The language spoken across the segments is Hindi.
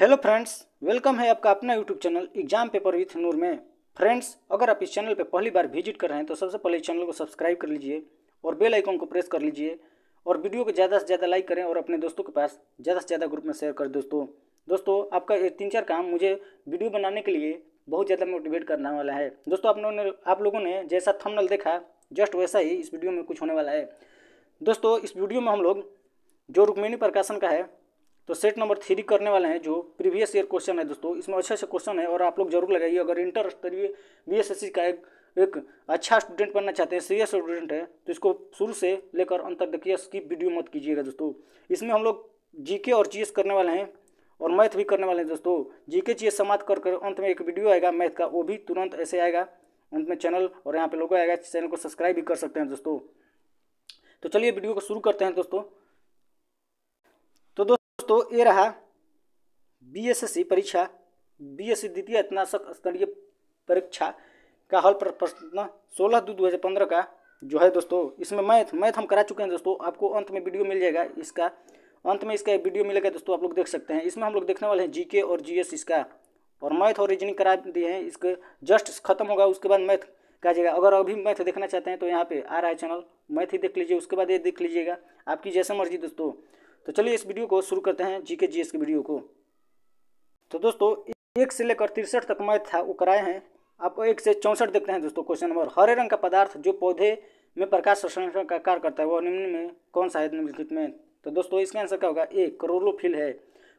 हेलो फ्रेंड्स वेलकम है आपका अपना YouTube channel exam paper with Noor में फ्रेंड्स अगर आप इस चैनल पर पहली बार विजिट कर रहे हैं तो सबसे पहले इस चैनल को सब्सक्राइब कर लीजिए और बेल आइकॉन को प्रेस कर लीजिए और वीडियो को ज़्यादा से ज़्यादा लाइक करें और अपने दोस्तों के पास ज़्यादा से ज़्यादा ग्रुप में शेयर करें दोस्तों दोस्तों आपका ये तीन चार काम मुझे वीडियो बनाने के लिए बहुत ज़्यादा मोटिवेट करने वाला है दोस्तों आप लोगों ने आप लोगों ने जैसा थंबनेल देखा जस्ट वैसा ही इस वीडियो में कुछ होने वाला है दोस्तों इस वीडियो में हम लोग जो रुक्मिणी प्रकाशन का है तो सेट नंबर थ्री करने वाले हैं जो प्रीवियस ईयर क्वेश्चन है दोस्तों इसमें अच्छे अच्छे क्वेश्चन है और आप लोग जरूर लगाइए अगर इंटर स्तरीय बी का एक एक अच्छा स्टूडेंट बनना चाहते हैं सीरियस स्टूडेंट है तो इसको शुरू से लेकर अंत तक देखिए स्किप वीडियो मत कीजिएगा दोस्तों इसमें हम लोग जीके और जीएस करने वाले हैं और मैथ भी करने वाले हैं दोस्तों जीके जीएस समाप्त कर कर अंत में एक वीडियो आएगा मैथ का वो भी तुरंत ऐसे आएगा अंत में चैनल और यहाँ पे लोगों आएगा चैनल को सब्सक्राइब भी कर सकते हैं दोस्तों तो चलिए वीडियो को शुरू करते हैं दोस्तों दोस्तों ये रहा बीएससी परीक्षा बीएससी द्वितीय स्नातक स्तरीय परीक्षा का हल पर प्रश्न सोलह दो दो हज़ार पंद्रह का जो है दोस्तों इसमें मैथ मैथ हम करा चुके हैं दोस्तों आपको अंत में वीडियो मिल जाएगा इसका अंत में इसका वीडियो मिलेगा दोस्तों आप लोग देख सकते हैं इसमें हम लोग देखने वाले हैं जीके और जीएस इसका और मैथ और रीजनिंग करा दिए हैं इसके जस्ट खत्म होगा उसके बाद मैथ कहा जाएगा अगर अभी मैथ देखना चाहते हैं तो यहाँ पे आ रहा है चैनल मैथ ही देख लीजिए उसके बाद ये देख लीजिएगा आपकी जैसे मर्जी दोस्तों तो चलिए इस वीडियो को शुरू करते हैं जी के जी एस की वीडियो को तो दोस्तों एक से लेकर तिरसठ तक मैथ था वो कराए हैं आप एक से चौंसठ देखते हैं दोस्तों क्वेश्चन नंबर हरे रंग का पदार्थ जो पौधे में प्रकाश संश्लेषण का कार्य करता है वह निम्न में कौन सा है निम्नलिखित में तो दोस्तों इसका आंसर क्या होगा ए क्रोलोफिल है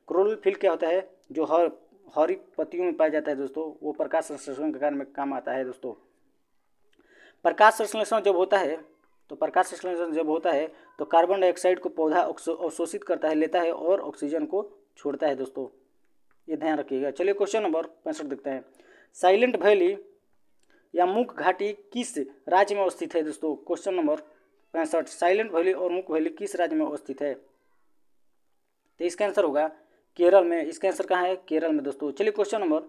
क्रोलोफिल क्या होता है जो हर हरी पत्तियों में पाया जाता है दोस्तों वो प्रकाश संश्लेषण के कार्य में काम आता है दोस्तों प्रकाश संश्लेषण जब होता है तो प्रकाश संश्लेषण जब होता है तो कार्बन डाइऑक्साइड को पौधा अवशोषित करता है लेता है और ऑक्सीजन को छोड़ता है दोस्तों ये ध्यान रखिएगा चलिए क्वेश्चन नंबर पैंसठ देखते हैं साइलेंट वैली या मुख घाटी किस राज्य में अवस्थित है दोस्तों क्वेश्चन नंबर पैंसठ साइलेंट वैली और मुख वैली किस राज्य में अवस्थित है तो इसका आंसर होगा केरल में इसका आंसर कहाँ है केरल में दोस्तों चलिए क्वेश्चन नंबर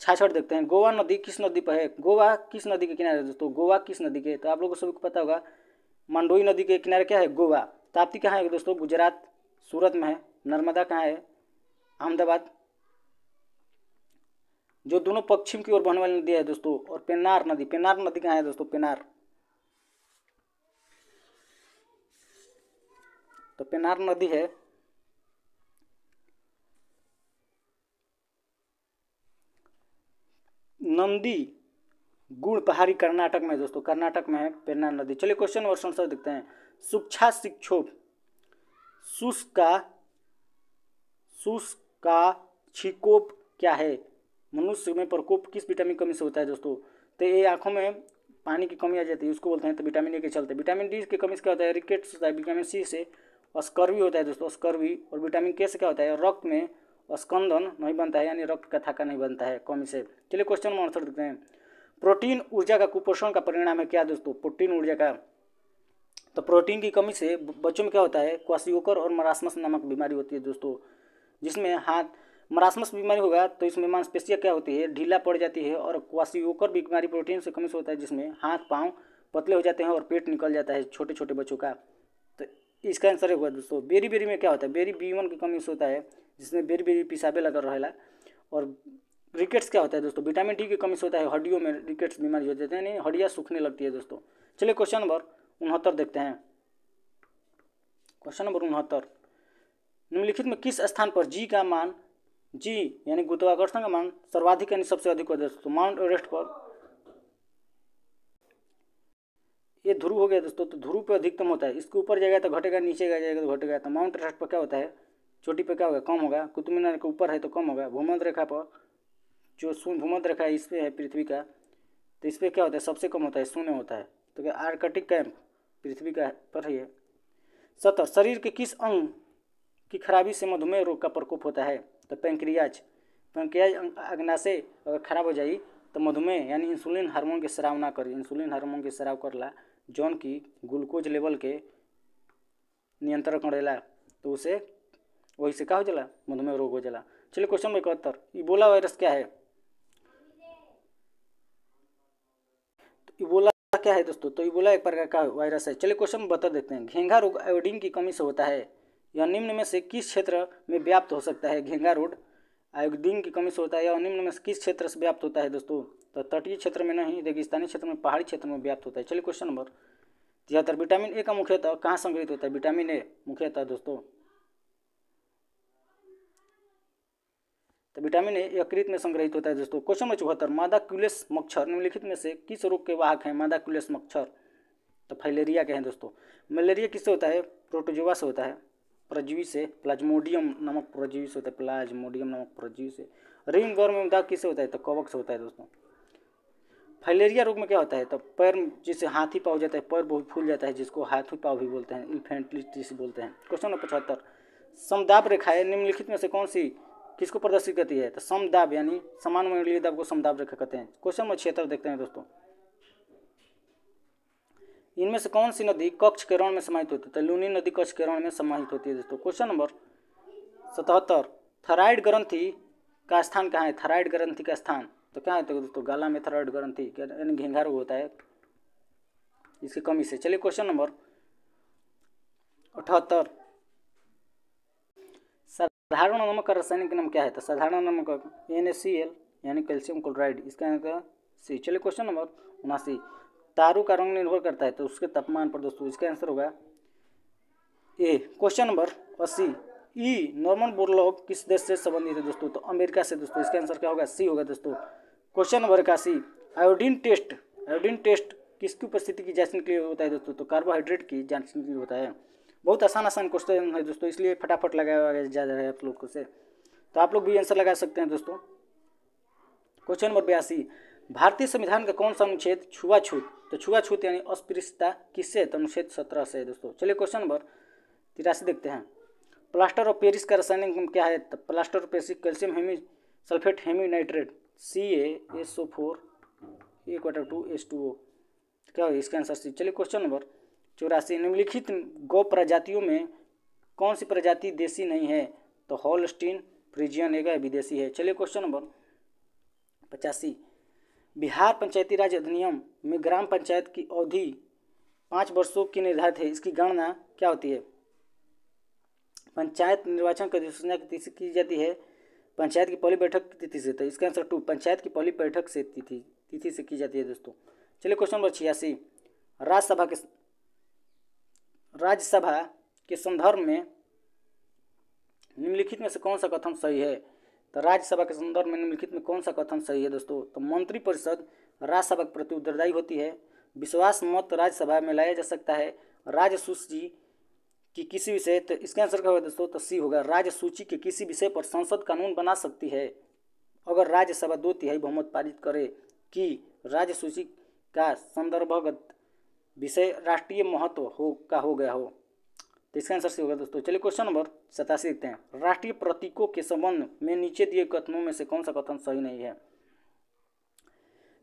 छाछठ देखते हैं गोवा नदी किस नदी पर है गोवा किस नदी के किनारे दोस्तों गोवा किस नदी के तो आप लोगों को सबको पता होगा मंडोई नदी के किनारे क्या है गोवा ताप्ती कहाँ है दोस्तों गुजरात सूरत में है नर्मदा कहाँ है अहमदाबाद जो दोनों पश्चिम की ओर बहने वाली नदी है दोस्तों और पेनार नदी पेनार नदी कहाँ है दोस्तों पेनार तो पेनार नदी है नंदी गुड़ पहाड़ी कर्नाटक में दोस्तों कर्नाटक में है पेरना नदी चलिए क्वेश्चन और आंसर देखते हैं शिक्षा शिक्षोभ शुष्का शुष्का छिकोप क्या है मनुष्य में प्रकोप किस विटामिन कमी से होता है दोस्तों तो ये आँखों में पानी की कमी आ जाती है उसको बोलते हैं तो विटामिन ए के चलते विटामिन डी की कमी से क्या होता है रिकेट्स होता है विटामिन सी से अस्कर्वी होता है दोस्तों अस्कर्वी और विटामिन के से क्या होता है रक्त में स्कंदन नहीं बनता है यानी रक्त का थाका नहीं बनता है कमी से चलिए क्वेश्चन में आंसर देखते हैं प्रोटीन ऊर्जा का कुपोषण का परिणाम है क्या दोस्तों प्रोटीन ऊर्जा का तो प्रोटीन की कमी से बच्चों में क्या होता है क्वासियोकर और मरासमस नामक बीमारी होती है दोस्तों जिसमें हाथ मरासमस बीमारी होगा तो इसमें मांसपेशियाँ क्या होती है ढीला पड़ जाती है और क्वासियोकर बीमारी प्रोटीन से कमी से होता है जिसमें हाथ पाँव पतले हो जाते हैं और पेट निकल जाता है छोटे छोटे बच्चों का तो इसका आंसर होगा दोस्तों बेरी बेरी में क्या होता है बेरी बी की कमी से होता है जिसमें बेरी बेरी पिसाबे लगा रहेगा और रिकेट्स क्या होता है दोस्तों विटामिन डी की कमी से होता है हड्डियों में रिकेट्स बीमारी हो जाती है यानी हड्डियाँ सूखने लगती है दोस्तों चलिए क्वेश्चन नंबर उनहत्तर देखते हैं क्वेश्चन नंबर उनहत्तर निम्नलिखित में किस स्थान पर जी का मान जी यानी गुरुत्वाकर्षण का मान सर्वाधिक यानी सबसे अधिक होता है दोस्तों माउंट एवरेस्ट पर ये ध्रुव हो गया दोस्तों तो ध्रुव पर अधिकतम होता है इसके ऊपर जाएगा तो घटेगा नीचे गया जाएगा तो घटेगा तो माउंट एवरेस्ट पर क्या होता है चोटी पर क्या होगा कम होगा कुतुब मीनार के ऊपर है तो कम होगा भूमध्य रेखा पर जो शून्य भूमध रखा है इसमें है पृथ्वी का तो इसमें क्या होता है सबसे कम होता है शून्य होता है तो क्या आर्कटिक कैंप पृथ्वी का पर ही है सत्तर शरीर के किस अंग की खराबी से मधुमेह रोग का प्रकोप होता है तो पैंक्रियाज पेंक्रियाज अग्नाशय अगर खराब हो जाए तो मधुमेह यानी इंसुलिन हार्मोन के शराव ना करी इंसुलिन हार्मोन के कर ला जौन की ग्लूकोज लेवल के नियंत्रण करेला तो उसे वही से क्या हो जाला मधुमेह रोग हो जाला चलिए क्वेश्चन इकहत्तर इबोला वायरस क्या है इबोला क्या है दोस्तों तो इबोला एक प्रकार का वायरस है चलिए क्वेश्चन बता देते हैं घेंघा रोग आयोडीन की कमी से होता है या निम्न में से किस क्षेत्र में व्याप्त हो सकता है घेंघा रोड आयोडीन की कमी से होता है या निम्न में से किस क्षेत्र से व्याप्त होता है दोस्तों तो तटीय क्षेत्र में नहीं रेगिस्तानी क्षेत्र में पहाड़ी क्षेत्र में व्याप्त होता है चलिए क्वेश्चन नंबर तिहत्तर विटामिन ए का मुख्यतः कहाँ संग्रहित होता है विटामिन ए मुख्यतः दोस्तों तो विटामिन ए यकृत में संग्रहित होता है दोस्तों क्वेश्चन नंबर चौहत्तर मादा क्यूलेस मच्छर निम्नलिखित में से किस रोग के वाहक हैं मादा क्यूलेस मच्छर तो फाइलेरिया के हैं दोस्तों मलेरिया किससे होता है प्रोटोजोवा से होता है प्रजीवी से प्लाज्मोडियम नामक प्रजीवी से होता है प्लाज्मोडियम नामक प्रजीवी से रिंग गर्म में दाग किससे होता है तो कवक से होता है दोस्तों फाइलेरिया रोग में क्या होता है तो पैर जिसे हाथी पाव जाता है पैर बहुत फूल जाता है जिसको हाथी पाव भी बोलते हैं इन्फेंटिलिटिस बोलते हैं क्वेश्चन नंबर पचहत्तर समदाब रेखाएं निम्नलिखित में से कौन सी किसको प्रदर्शित करती है तो समदाब यानी समान मंडलीय दाब को समदाब रेखा कहते हैं क्वेश्चन नंबर छिहत्तर देखते हैं दोस्तों इनमें से कौन सी नदी कक्ष के रण में समाहित होती है तो लूनी नदी कक्ष के रण में समाहित होती है दोस्तों क्वेश्चन नंबर सतहत्तर थराइड ग्रंथि का स्थान कहाँ है थराइड ग्रंथि का स्थान तो क्या होता है दोस्तों गाला में थराइड ग्रंथि यानी घेंघा रोग होता है इसकी कमी से चलिए क्वेश्चन नंबर अठहत्तर साधारण नमक का रासायनिक नाम क्या है तो साधारण नमक एन यानी कैल्शियम क्लोराइड इसका सी चलिए क्वेश्चन नंबर उनासी तारू का रंग निर्भर करता है तो उसके तापमान पर दोस्तों इसका आंसर होगा ए क्वेश्चन नंबर अस्सी ई e, नॉर्मन बोरलॉग किस देश से संबंधित है दोस्तों तो अमेरिका से दोस्तों इसका आंसर क्या होगा सी होगा दोस्तों क्वेश्चन नंबर इक्यासी आयोडीन टेस्ट आयोडीन टेस्ट किसकी उपस्थिति की जांच के लिए होता है दोस्तों तो कार्बोहाइड्रेट की जांच के लिए होता है बहुत आसान आसान क्वेश्चन है दोस्तों इसलिए फटाफट लगाया जा रहा है आप लोग को से तो आप लोग भी आंसर लगा सकते हैं दोस्तों क्वेश्चन नंबर बयासी भारतीय संविधान का कौन सा अनुच्छेद छुआछूत तो छुआछूत यानी अस्पृश्यता किससे तो अनुच्छेद सत्रह से है दोस्तों चलिए क्वेश्चन नंबर तिरासी देखते हैं प्लास्टर ऑफ पेरिस का रासायनिक क्या है तो plaster of Paris calcium hemi sulphate hemi nitrate C A S O four a quarter two S two O क्या होगा इसका आंसर सी चलिए क्वेश्चन नंबर चौरासी निम्नलिखित गौ प्रजातियों में कौन सी प्रजाति देसी नहीं है तो हॉलस्टीन फ्रिजियन एक विदेशी है चलिए क्वेश्चन नंबर पचासी बिहार पंचायती राज अधिनियम में ग्राम पंचायत की अवधि पाँच वर्षों की निर्धारित है इसकी गणना क्या होती है पंचायत निर्वाचन की अधिसूचना की तिथि की जाती है पंचायत की पहली बैठक की तिथि से तो इसका आंसर टू पंचायत की पहली बैठक से तिथि तिथि से की जाती है दोस्तों चलिए क्वेश्चन नंबर छियासी राज्यसभा के राज्यसभा के संदर्भ में निम्नलिखित में से कौन सा कथन सही है तो राज्यसभा के संदर्भ में निम्नलिखित में कौन सा कथन सही है दोस्तों तो मंत्रिपरिषद राज्यसभा के प्रति उत्तरदायी होती है विश्वास मत राज्यसभा में लाया जा सकता है राज्य सूची की किसी विषय तो इसके आंसर क्या होगा दोस्तों तो सी होगा राज्य सूची के किसी विषय पर संसद कानून बना सकती है अगर राज्यसभा दो तिहाई बहुमत पारित करे कि राज्य सूची का संदर्भगत विषय राष्ट्रीय महत्व हो का हो गया हो तो इसका आंसर से होगा दोस्तों चलिए क्वेश्चन नंबर सतासी देखते हैं राष्ट्रीय प्रतीकों के संबंध में नीचे दिए कथनों में से कौन सा कथन सही नहीं है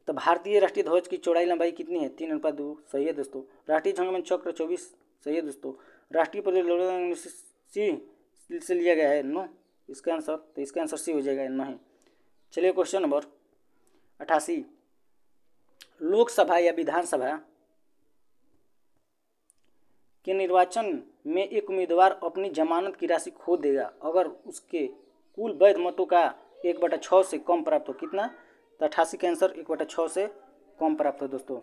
तो भारतीय राष्ट्रीय ध्वज की चौड़ाई लंबाई कितनी है तीन अनुपात दो सही है दोस्तों राष्ट्रीय झंगमन चक्र चौबीस सही है दोस्तों राष्ट्रीय पद सी से लिया गया है नो इसका आंसर तो इसका आंसर सी हो जाएगा नहीं चलिए क्वेश्चन नंबर अठासी लोकसभा या विधानसभा के निर्वाचन में एक उम्मीदवार अपनी जमानत की राशि खो देगा अगर उसके कुल वैध मतों का एक बटा छः से कम प्राप्त हो कितना तो अठासी का आंसर एक बटा छः से कम प्राप्त हो दोस्तों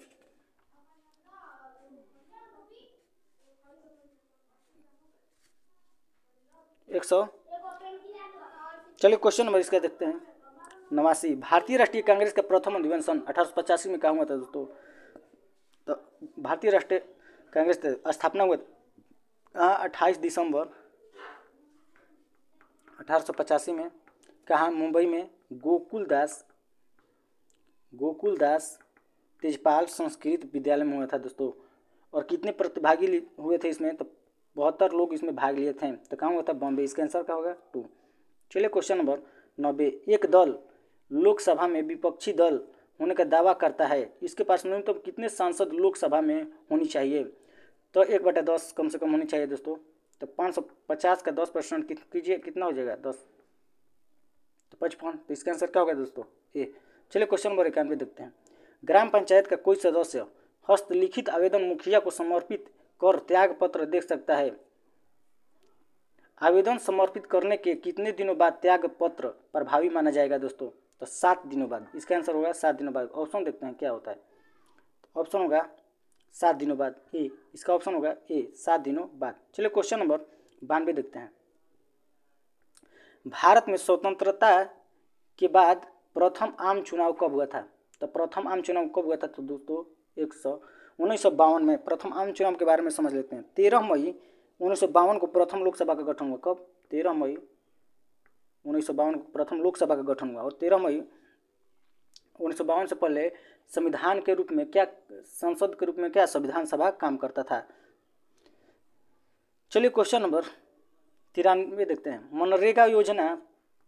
एक सौ चलिए क्वेश्चन नंबर इसका देखते हैं नवासी भारतीय राष्ट्रीय कांग्रेस का प्रथम अधिवेशन अठारह में कहा हुआ था दोस्तों तो भारतीय राष्ट्रीय कांग्रेस स्थापना हुआ कहाँ अट्ठाईस दिसंबर अठारह में कहाँ मुंबई में गोकुल दास गोकुल दास तेजपाल संस्कृत विद्यालय में हुआ था दोस्तों और कितने प्रतिभागी हुए थे इसमें तो बहत्तर लोग इसमें भाग लिए थे तो कहाँ हुआ था बॉम्बे इसका आंसर क्या होगा टू चलिए क्वेश्चन नंबर नब्बे एक दल लोकसभा में विपक्षी दल होने का दावा करता है इसके पास न्यूनतम तो कितने सांसद लोकसभा में होनी चाहिए तो एक बटे दस कम से कम होनी चाहिए दोस्तों तो पाँच सौ पचास का दस परसेंट कीजिए कितना हो जाएगा दस तो पचपन तो इसका आंसर क्या होगा दोस्तों ए चलिए क्वेश्चन नंबर इक्यानवे देखते हैं ग्राम पंचायत का कोई सदस्य हस्तलिखित आवेदन मुखिया को समर्पित कर त्याग पत्र देख सकता है आवेदन समर्पित करने के कितने दिनों बाद त्याग पत्र प्रभावी माना जाएगा दोस्तों तो सात दिनों बाद इसका आंसर होगा सात दिनों बाद ऑप्शन देखते हैं क्या होता है ऑप्शन होगा सात दिनों बाद ए इसका ऑप्शन होगा ए सात दिनों बाद चलिए क्वेश्चन नंबर बानवे देखते हैं भारत में स्वतंत्रता के बाद प्रथम आम चुनाव कब हुआ था तो प्रथम आम चुनाव कब हुआ था तो दोस्तों एक सौ उन्नीस सौ बावन में प्रथम आम चुनाव के बारे में समझ लेते हैं तेरह मई उन्नीस सौ बावन को प्रथम लोकसभा का गठन हुआ कब तेरह मई उन्नीस प्रथम लोकसभा का गठन हुआ और तेरह मई उन्नीस से पहले संविधान के रूप में क्या संसद के रूप में क्या संविधान सभा काम करता था चलिए क्वेश्चन नंबर तिरानवे देखते हैं मनरेगा योजना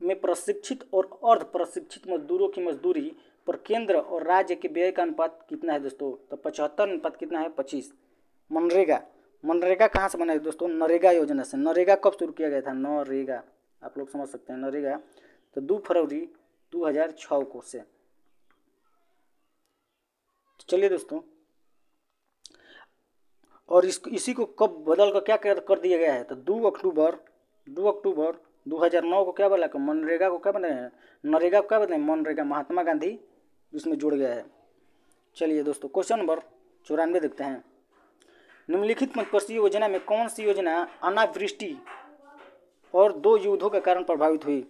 में प्रशिक्षित और अर्ध प्रशिक्षित मजदूरों की मजदूरी पर केंद्र और राज्य के व्यय का अनुपात कितना है दोस्तों तो पचहत्तर अनुपात कितना है पच्चीस मनरेगा मनरेगा कहाँ से बना है दोस्तों नरेगा योजना से नरेगा कब शुरू किया गया था नरेगा आप लोग समझ सकते हैं नरेगा तो दो फरवरी दो हज़ार छः को से तो चलिए दोस्तों और इस इसी को कब बदल कर क्या कर, दिया गया है तो दो अक्टूबर दो अक्टूबर 2009 को क्या बोला मनरेगा को क्या बनाया है नरेगा को क्या बनाया मनरेगा महात्मा गांधी इसमें जुड़ गया है चलिए दोस्तों क्वेश्चन नंबर चौरानवे देखते हैं निम्नलिखित पंचवर्षीय योजना में कौन सी योजना अनावृष्टि और दो युद्धों के कारण प्रभावित हुई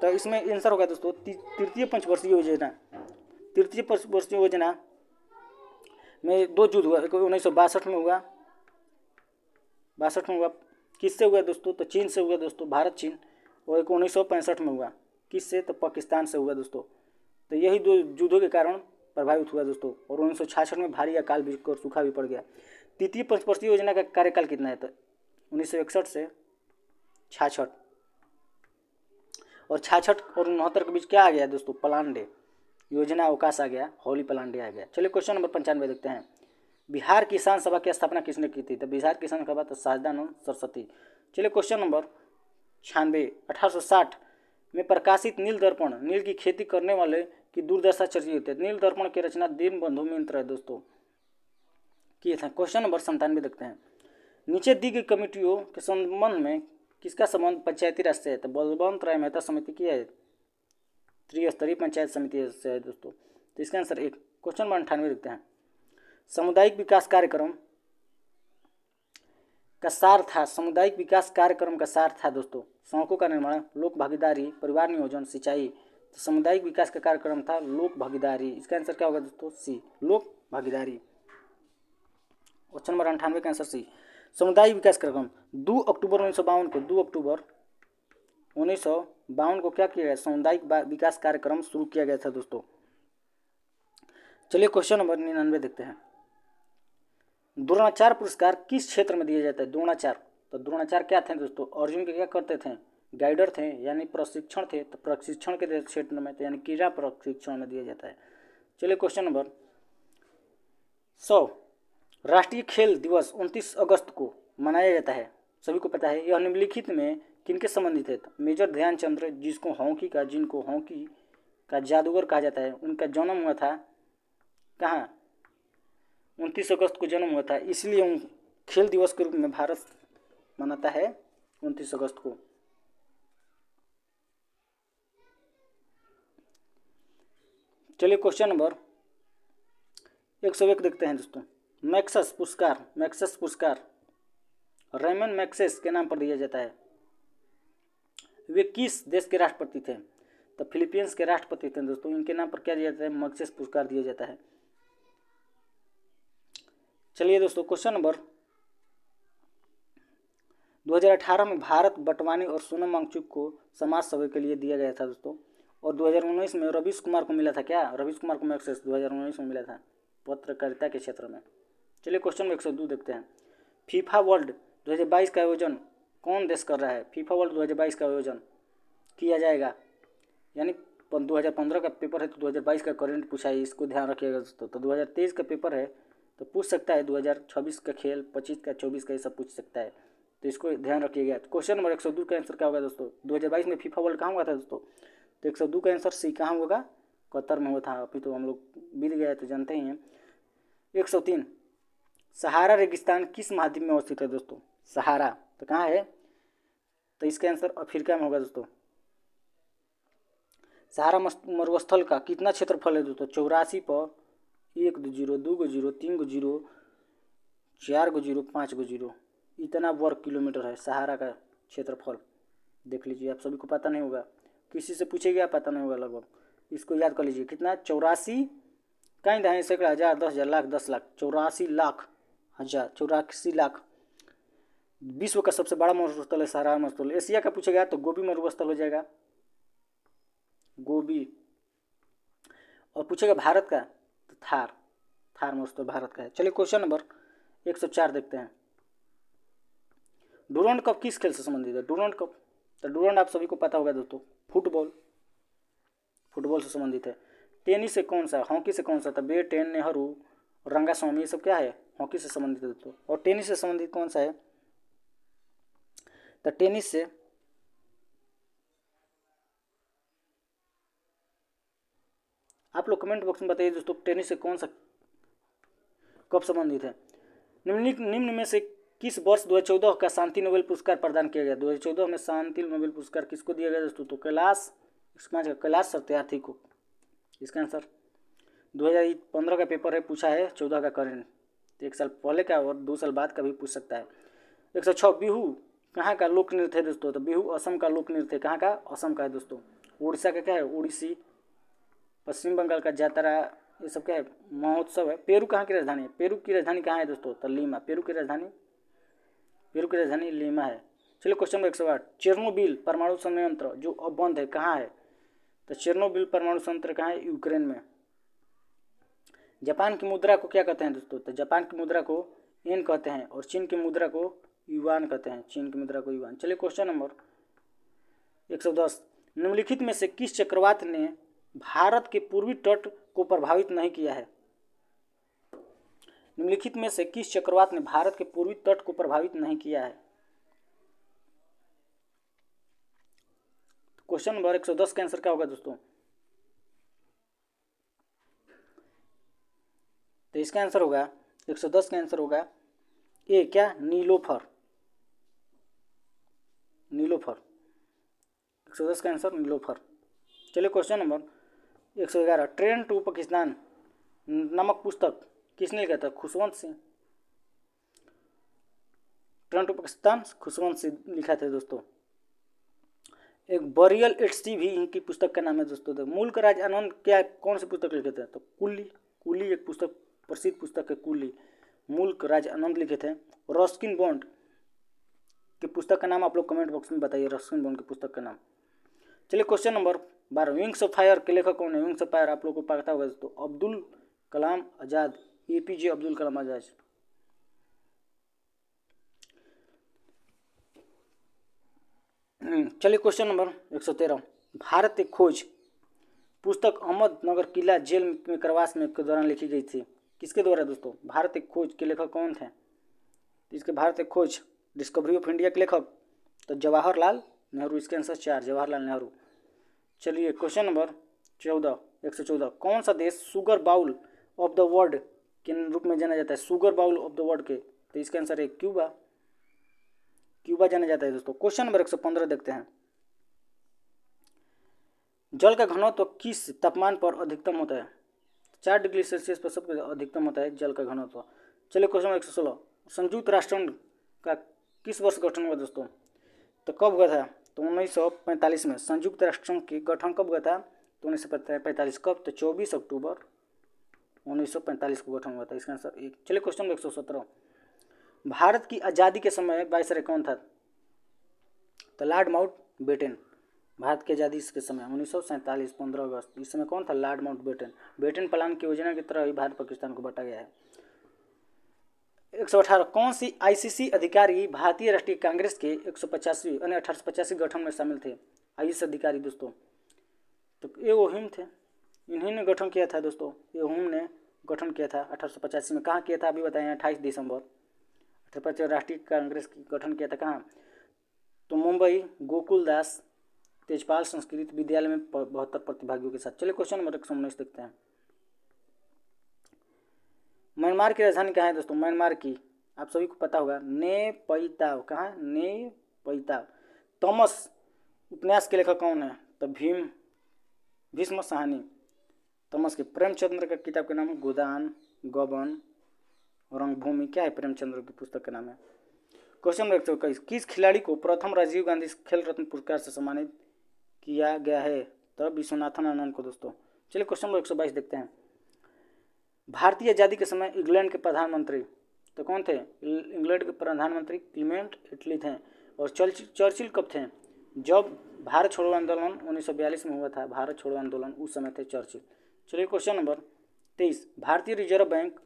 तो इसमें आंसर होगा दोस्तों तृतीय पंचवर्षीय योजना तृतीय पंचवर्षीय योजना में दो युद्ध हुआ एक उन्नीस में हुआ बासठ में हुआ किससे हुआ दोस्तों तो चीन से हुआ दोस्तों भारत चीन और एक उन्नीस में हुआ किससे तो पाकिस्तान से हुआ दोस्तों तो यही दो युद्धों के कारण प्रभावित हुआ दोस्तों और उन्नीस में भारी अकाल भी और सूखा भी पड़ गया तृतीय पंचवर्षीय योजना का कार्यकाल कितना है तो उन्नीस से छाछठ और छाछठ और उनहत्तर के बीच क्या आ गया दोस्तों प्लान डे योजना अवकाश आ गया होली प्लान डे आ गया चलिए क्वेश्चन नंबर पंचानवे देखते हैं बिहार किसान सभा की स्थापना किसने की थी तो बिहार किसान सभा तो शाहजदानंद सरस्वती चलिए क्वेश्चन नंबर छियानवे अठारह में प्रकाशित नील दर्पण नील की खेती करने वाले की दूरदर्शा चर्चित होते नील दर्पण की रचना दीन बंधु मित्र है दोस्तों किए थे क्वेश्चन नंबर संतानवे देखते हैं नीचे दी गई कमेटियों के संबंध में किसका संबंध पंचायती राज से है तो बलवंत तो राय मेहता समिति की है त्रिस्तरीय पंचायत समिति से है दोस्तों तो इसका आंसर एक क्वेश्चन नंबर अंठानवे देखते हैं सामुदायिक विकास कार्यक्रम का सार था सामुदायिक विकास कार्यक्रम का सार था दोस्तों सड़कों का निर्माण लोक भागीदारी परिवार नियोजन सिंचाई तो सामुदायिक विकास का कार्यक्रम था लोक भागीदारी इसका आंसर क्या होगा दोस्तों सी लोक भागीदारी क्वेश्चन नंबर अंठानवे का आंसर सी समुदाय विकास कार्यक्रम दो अक्टूबर उन्नीस को दो अक्टूबर उन्नीस को क्या किया गया सामुदायिक विकास कार्यक्रम शुरू किया गया था दोस्तों चलिए क्वेश्चन नंबर निन्यानवे देखते हैं द्रोणाचार पुरस्कार किस क्षेत्र में दिया जाता है द्रोणाचार तो द्रोणाचार क्या थे दोस्तों अर्जुन के क्या करते थे गाइडर थे यानी प्रशिक्षण थे तो प्रशिक्षण के क्षेत्र में तो यानी क्रीड़ा प्रशिक्षण में दिया जाता है चलिए क्वेश्चन नंबर सौ राष्ट्रीय खेल दिवस 29 अगस्त को मनाया जाता है सभी को पता है यह निम्नलिखित में किनके संबंधित है मेजर ध्यानचंद्र जिसको हॉकी का जिनको हॉकी का जादूगर कहा जाता है उनका जन्म हुआ था कहाँ उनतीस अगस्त को जन्म हुआ था इसलिए उन खेल दिवस के रूप में भारत मनाता है उनतीस अगस्त को चलिए क्वेश्चन नंबर एक सौ एक देखते हैं दोस्तों मैक्सस पुरस्कार मैक्सस पुरस्कार रेमन मैक्सेस के नाम पर दिया जाता है वे किस देश के राष्ट्रपति थे तो फिलीपींस के राष्ट्रपति थे दोस्तों इनके नाम पर क्या दिया जाता है मैक्सेस पुरस्कार दिया जाता है चलिए दोस्तों क्वेश्चन नंबर 2018 में भारत बटवानी और सोनम मांगचुक को समाज सेवा के लिए दिया गया था दोस्तों और 2019 में रवीश कुमार को मिला था क्या रवीश कुमार को मैक्सेस 2019 में मिला था पत्रकारिता के क्षेत्र में चलिए क्वेश्चन नंबर एक सौ दो देखते हैं फीफा वर्ल्ड 2022 का आयोजन कौन देश कर रहा है फीफा वर्ल्ड 2022 का आयोजन किया जाएगा यानी 2015 का पेपर है तो 2022 का करंट पूछा है इसको ध्यान रखिएगा दोस्तों तो तेईस का पेपर है तो पूछ सकता है छब्बीस का खेल पच्चीस का चौबीस का ये सब पूछ सकता है तो इसको ध्यान रखिएगा क्वेश्चन तो नंबर एक सौ दो का आंसर क्या होगा दोस्तों बाईस में फीफा वर्ल्ड कहाँ हुआ था दोस्तों तो एक सौ दो का आंसर सी कहाँ होगा कतर में हुआ था अभी तो हम लोग मिल गया तो जानते ही हैं एक सौ तीन सहारा रेगिस्तान किस महाद्वीप में अवस्थित है दोस्तों सहारा तो कहाँ है तो इसका आंसर अफ्रीका में होगा दोस्तों सहारा मरुस्थल का कितना क्षेत्रफल है दोस्तों चौरासी पर एक दो जीरो दो गो जीरो तीन गो जीरो चार गो जीरो पाँच गो जीरो इतना वर्ग किलोमीटर है सहारा का क्षेत्रफल देख लीजिए आप सभी को पता नहीं होगा किसी से पूछे गया पता नहीं होगा लगभग इसको याद कर लीजिए कितना चौरासी कहीं दहाई सैकड़ा हज़ार दस हज़ार लाख दस लाख चौरासी लाख हजार चौरासी लाख विश्व का सबसे बड़ा मरुस्थल है सहारा मरुस्थल एशिया का पूछा गया तो गोभी मरुस्थल हो जाएगा गोभी और पूछेगा भारत का तो थार थार मरुस्थल भारत का है चलिए क्वेश्चन नंबर एक सौ चार देखते हैं डोरंड कप किस खेल से संबंधित है डोरंड कप तो डोरंड आप सभी को पता होगा दोस्तों फुटबॉल फुटबॉल से संबंधित है टेनिस से कौन सा हॉकी से कौन सा तो बेटेन नेहरू रंगास्वामी ये सब क्या है हॉकी से संबंधित है दोस्तों और टेनिस से संबंधित कौन सा है तो टेनिस से आप लोग कमेंट बॉक्स में बताइए दोस्तों टेनिस से कौन सा कब संबंधित है निम्न निम्न में से किस वर्ष 2014 का शांति नोबेल पुरस्कार प्रदान किया गया 2014 में शांति नोबेल पुरस्कार किसको दिया गया दोस्तों तो कैलाश कैलाश सत्यार्थी को इसका आंसर 2015 का पेपर है पूछा है चौदह का करेंट तो एक साल पहले का और दो साल बाद का भी पूछ सकता है एक सौ छः बिहू कहाँ का लोक नृत्य है दोस्तों तो बिहू असम का लोक नृत्य है कहाँ का असम का है दोस्तों उड़ीसा का क्या है उड़ीसी पश्चिम बंगाल का जातरा ये सब क्या है महोत्सव है पेरू कहाँ की राजधानी है पेरू की राजधानी कहाँ है दोस्तों तो लीमा पेरू की राजधानी पेरू की राजधानी लीमा है चलिए क्वेश्चन नंबर एक सौ आठ चेरनोबिल परमाणु संयंत्र जो अब बंद है कहाँ है तो चेरनोबिल परमाणु संयंत्र कहाँ है यूक्रेन में जापान की मुद्रा को क्या कहते हैं दोस्तों तो जापान की मुद्रा को एन कहते हैं और चीन की मुद्रा को युवान कहते हैं चीन की मुद्रा को युवान चलिए क्वेश्चन नंबर एक सौ दस निम्नलिखित में से किस चक्रवात ने भारत के पूर्वी तट को प्रभावित नहीं किया है निम्नलिखित में से किस चक्रवात ने भारत के पूर्वी तट को प्रभावित नहीं किया है क्वेश्चन नंबर 110 का आंसर क्या होगा दोस्तों तो इसका आंसर होगा 110 का आंसर होगा ए क्या नीलोफर नीलोफर 110 का आंसर नीलोफर चलिए क्वेश्चन नंबर एक सौ ग्यारह ट्रेन टू पाकिस्तान नामक पुस्तक किसने लिखा था खुशवंत सिंह ट्रेन टू पाकिस्तान खुशवंत सिंह लिखा था दोस्तों एक बरियल एट सी भी इनकी पुस्तक का नाम है दोस्तों तो मूल का राज आनंद क्या कौन सी पुस्तक लिखे थे तो कुली कुली एक पुस्तक प्रसिद्ध पुस्तक है कुली मुल्क राज आनंद लिखे थे रस्किन बॉन्ड के पुस्तक का नाम आप लोग कमेंट बॉक्स में बताइए रस्किन बॉन्ड के पुस्तक का नाम चलिए क्वेश्चन नंबर बारह विंग्स ऑफ फायर के लेखक कौन है विंग्स ऑफ फायर आप लोग को पता होगा तो Abdul Kalam Azad A P J Abdul Kalam Azad हम्म, चलिए क्वेश्चन नंबर एक सौ तेरह भारत एक खोज पुस्तक अहमदनगर किला जेल में करवास में के दौरान लिखी गई थी किसके द्वारा दोस्तों भारत एक खोज के लेखक कौन थे इसके भारत एक खोज डिस्कवरी ऑफ इंडिया के लेखक तो जवाहरलाल नेहरू इसके आंसर चार जवाहरलाल नेहरू चलिए क्वेश्चन नंबर चौदह एक सौ चौदह कौन सा देश sugar bowl of the world के रूप में जाना जाता है sugar bowl of the world के तो इसका आंसर है क्यूबा क्यूबा जाना जाता है दोस्तों क्वेश्चन नंबर एक सौ पंद्रह देखते हैं जल का घनत्व तो किस तापमान पर अधिकतम होता है चार डिग्री सेल्सियस पर सबसे अधिकतम होता है जल का घनत्व चलिए क्वेश्चन नंबर एक सौ सोलह संयुक्त राष्ट्र का किस वर्ष गठन हुआ दोस्तों तो कब हुआ था तो उन्नीस सौ पैंतालीस में संयुक्त राष्ट्र के गठन कब हुआ था तो उन्नीस सौ पैंतालीस कब तो चौबीस अक्टूबर उन्नीस सौ पैंतालीस को गठन हुआ था इसका आंसर एक चलिए क्वेश्चन नंबर एक सौ सत्रह भारत की आज़ादी के समय वायसराय कौन था तो लॉर्ड माउंट बेटेन भारत की आज़ादी के समय उन्नीस सौ सैंतालीस पंद्रह अगस्त इस समय कौन था Lord Mountbatten batten plan की योजना की तरह ही भारत पाकिस्तान को बांटा गया है एक सौ अठारह कौन सी आईसीसी अधिकारी भारतीय राष्ट्रीय कांग्रेस के एक सौ पचासी यानी अठारह सौ पचासी गठन में शामिल थे आई अधिकारी दोस्तों तो ये ओहिम थे इन्हीं ने गठन किया था दोस्तों ये ओहिम ने गठन किया था अठारह सौ पचासी में कहाँ किया था अभी बताएं अट्ठाईस दिसंबर अठारह राष्ट्रीय कांग्रेस की गठन किया था कहाँ तो मुंबई गोकुल दास तेजपाल संस्कृत विद्यालय में बहत्तर प्रतिभागियों के साथ चलिए क्वेश्चन नंबर एक सौ उन्नीस देखते हैं म्यांमार की राजधानी कहाँ है दोस्तों म्यांमार की आप सभी को पता होगा ने पैताव कहाँ ने पैताव थॉमस उपन्यास के लेखक कौन है तो भीम भीष्म साहनी थॉमस के प्रेमचंद्र का किताब का नाम है गोदान गबन रंगभूमि क्या है प्रेमचंद्र की पुस्तक का नाम है क्वेश्चन नंबर एक सौ इक्कीस किस खिलाड़ी को प्रथम राजीव गांधी खेल रत्न पुरस्कार से सम्मानित किया गया है तो विश्वनाथन आनंद को दोस्तों चलिए क्वेश्चन नंबर एक सौ बाईस देखते हैं भारतीय आज़ादी के समय इंग्लैंड के प्रधानमंत्री तो कौन थे इंग्लैंड के प्रधानमंत्री क्लीमेंट इटली थे और चर्चिल कब थे जब भारत छोड़ो आंदोलन उन्नीस में हुआ था भारत छोड़ो आंदोलन उस समय थे चर्चिल चलिए क्वेश्चन नंबर तेईस भारतीय रिजर्व बैंक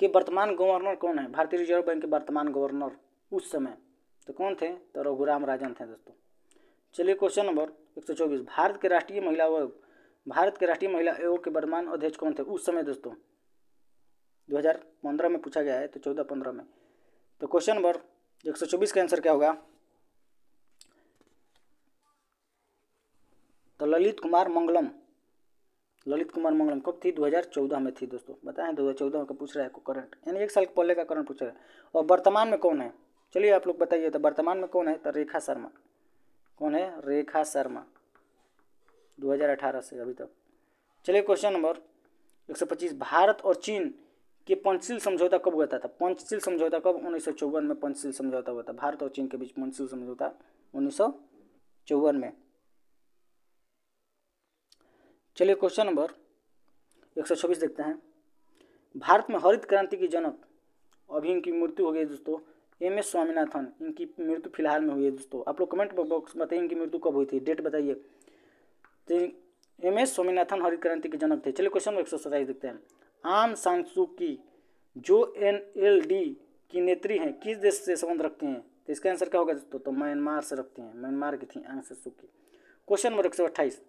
के वर्तमान गवर्नर कौन है भारतीय रिजर्व बैंक के वर्तमान गवर्नर उस समय तो कौन थे तो रघुराम राजन थे दोस्तों चलिए क्वेश्चन नंबर एक सौ चौबीस भारत के राष्ट्रीय महिला आयोग भारत के राष्ट्रीय महिला आयोग के वर्तमान अध्यक्ष कौन थे उस समय दोस्तों 2015 में पूछा गया है तो 14 15 में तो क्वेश्चन नंबर चौबीस का आंसर क्या होगा तो ललित कुमार मंगलम ललित कुमार मंगलम कब थी 2014 में थी दोस्तों बताएं 2014 का पूछ रहा है करंट यानी एक साल पहले का करंट पूछ रहा है और वर्तमान में कौन है चलिए आप लोग बताइए तो वर्तमान में कौन है तो रेखा शर्मा कौन है रेखा शर्मा 2018 से अभी तक चलिए क्वेश्चन नंबर 125 भारत और चीन के पंचशील समझौता कब हुआ था पंचशील समझौता कब उन्नीस में पंचशील समझौता हुआ था भारत और चीन के बीच पंचशील समझौता उन्नीस में चलिए क्वेश्चन नंबर 126 देखते हैं भारत में हरित क्रांति की जनक अभी की मृत्यु हो गई दोस्तों एम एस स्वामीनाथन इनकी मृत्यु फिलहाल में हुई है दोस्तों आप लोग कमेंट बॉक्स में बताइए इनकी मृत्यु कब हुई थी डेट बताइए तो एम एस स्वामीनाथन हरित क्रांति के जनक थे चलिए क्वेश्चन एक सौ सताइस देखते हैं आम सांसू की जो एन एल डी की नेत्री हैं किस देश से संबंध रखते हैं तो इसका आंसर क्या होगा दोस्तों तो म्यांमार से रखते हैं म्यांमार की थी आंसर की क्वेश्चन नंबर एक सौ अट्ठाईस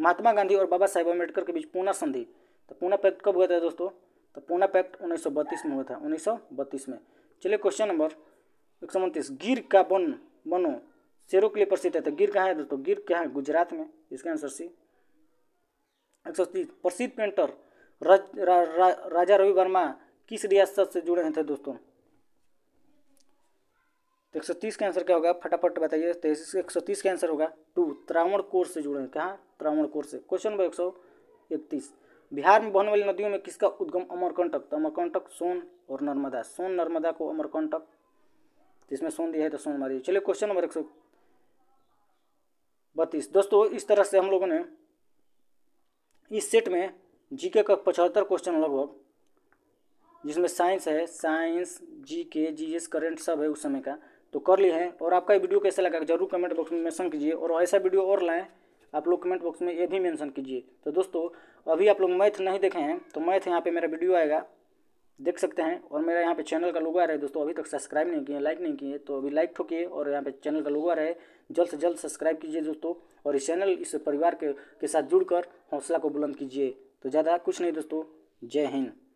महात्मा गांधी और बाबा साहेब अम्बेडकर के बीच पूना संधि तो पूना पैक्ट कब हुआ था दोस्तों तो पूना पैक्ट उन्नीस में हुआ था उन्नीस में चलिए क्वेश्चन नंबर एक सौ उनतीस गिर का वन बनो शेरों के लिए प्रसिद्ध है तो गिर कहाँ है दोस्तों गिर क्या है गुजरात में इसका आंसर सी एक सौ तीस प्रसिद्ध पेंटर रज, रा, रा, राजा रवि वर्मा किस रियासत से जुड़े हैं थे दोस्तों तो एक सौ तीस का आंसर क्या होगा फटाफट बताइए तो एक सौ तीस का आंसर होगा टू त्रावण कोर से जुड़े हैं कहाँ त्रावण कोर से क्वेश्चन नंबर एक सौ इकतीस बिहार में बहने वाली नदियों में किसका उद्गम अमरकंटक तो अमरकंटक सोन और नर्मदा सोन नर्मदा को अमरकंटक जिसमें सोन दिया है तो सोन मारिए चलिए क्वेश्चन नंबर एक सौ बत्तीस दोस्तों इस तरह से हम लोगों ने इस सेट में जीके का पचहत्तर क्वेश्चन लगभग जिसमें साइंस है साइंस जी के जी एस करेंट सब है उस समय का तो कर लिए हैं और आपका ये वीडियो कैसा लगा जरूर कमेंट बॉक्स में मेंशन कीजिए और ऐसा वीडियो और लाएँ आप लोग कमेंट बॉक्स में ये भी मेंशन कीजिए तो दोस्तों तो अभी आप लोग मैथ नहीं देखे हैं तो मैथ यहाँ पे मेरा वीडियो आएगा देख सकते हैं और मेरा यहाँ पे चैनल का लोगो आ रहा है दोस्तों अभी तक सब्सक्राइब नहीं किए लाइक नहीं किए तो अभी लाइक ठोकिए और यहाँ पे चैनल का लोगो आ रहा है जल्द से जल्द सब्सक्राइब कीजिए दोस्तों और इस चैनल इस परिवार के के साथ जुड़कर हौसला को बुलंद कीजिए तो ज़्यादा कुछ नहीं दोस्तों जय हिंद